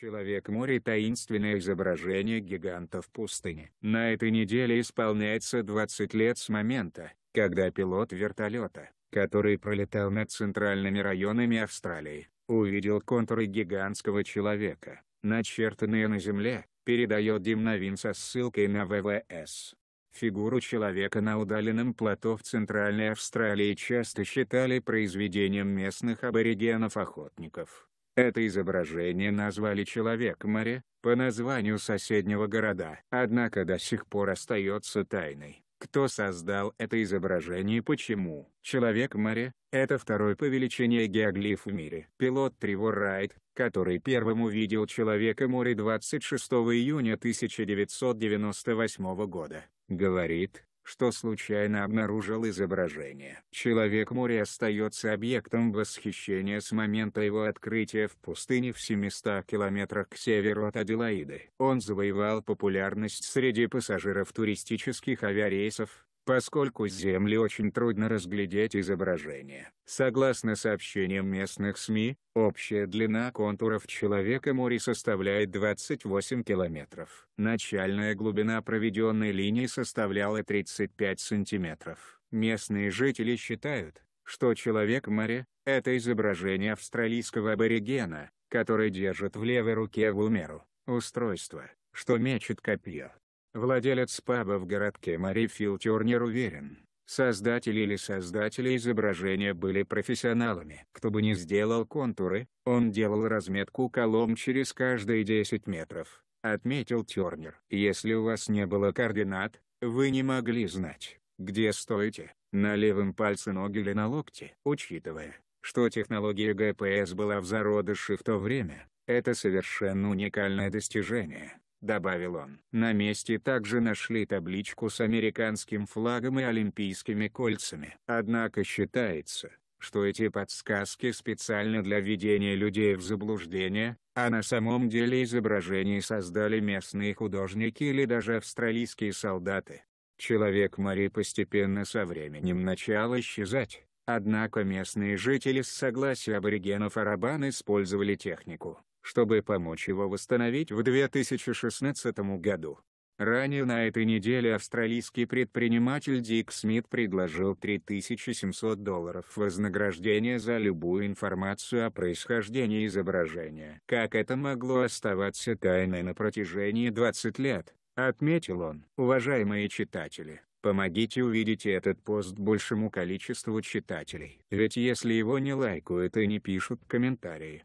Человек-море — таинственное изображение гигантов пустыни. На этой неделе исполняется 20 лет с момента, когда пилот вертолета, который пролетал над центральными районами Австралии, увидел контуры гигантского человека, начертанные на земле, передает Дим Новин со ссылкой на ВВС. Фигуру человека на удаленном плато в Центральной Австралии часто считали произведением местных аборигенов-охотников. Это изображение назвали «Человек-море» по названию соседнего города, однако до сих пор остается тайной. Кто создал это изображение и почему? Человек-море – это второй по величине геоглиф в мире. Пилот Тревор Райт, который первым увидел Человека-море 26 июня 1998 года, говорит, что случайно обнаружил изображение. Человек-море остается объектом восхищения с момента его открытия в пустыне в 700 километрах к северу от Аделаиды. Он завоевал популярность среди пассажиров туристических авиарейсов, поскольку с Земли очень трудно разглядеть изображение. Согласно сообщениям местных СМИ, общая длина контуров человека море составляет 28 километров. Начальная глубина проведенной линии составляла 35 сантиметров. Местные жители считают, что человек море – это изображение австралийского аборигена, который держит в левой руке лумеру, устройство, что мечет копье. Владелец паба в городке Марифилл Тернер уверен, создатели или создатели изображения были профессионалами. Кто бы ни сделал контуры, он делал разметку колом через каждые 10 метров, отметил Тернер. Если у вас не было координат, вы не могли знать, где стоите, на левом пальце ноги или на локте. Учитывая, что технология ГПС была в зародыше в то время, это совершенно уникальное достижение. — добавил он. На месте также нашли табличку с американским флагом и олимпийскими кольцами. Однако считается, что эти подсказки специально для введения людей в заблуждение, а на самом деле изображений создали местные художники или даже австралийские солдаты. Человек Мари постепенно со временем начал исчезать, однако местные жители с согласия аборигенов арабан использовали технику, чтобы помочь его восстановить в 2016 году. Ранее на этой неделе австралийский предприниматель Дик Смит предложил 3700 долларов вознаграждения за любую информацию о происхождении изображения. Как это могло оставаться тайной на протяжении 20 лет, отметил он. Уважаемые читатели, Помогите увидеть этот пост большему количеству читателей. Ведь если его не лайкают и не пишут комментарии,